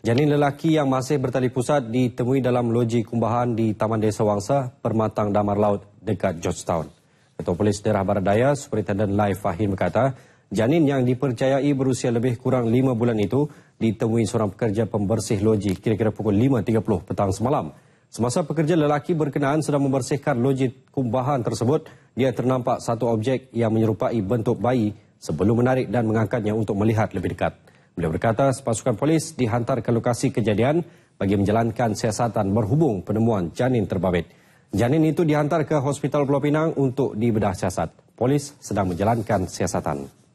Janin lelaki yang masih bertali pusat ditemui dalam loji kumbahan di Taman Desa Wangsa, Permatang Damar Laut dekat Georgetown. Ketua Polis Daerah Barat Daya, Superintendent Lai Fahim berkata, janin yang dipercayai berusia lebih kurang 5 bulan itu ditemui seorang pekerja pembersih loji kira-kira pukul 5.30 petang semalam. Semasa pekerja lelaki berkenaan sedang membersihkan loji kumbahan tersebut, dia ternampak satu objek yang menyerupai bentuk bayi sebelum menarik dan mengangkatnya untuk melihat lebih dekat. Beliau berkata sepasukan polis dihantar ke lokasi kejadian bagi menjalankan siasatan berhubung penemuan janin terbabit. Janin itu dihantar ke Hospital Pulau Pinang untuk dibedah siasat. Polis sedang menjalankan siasatan.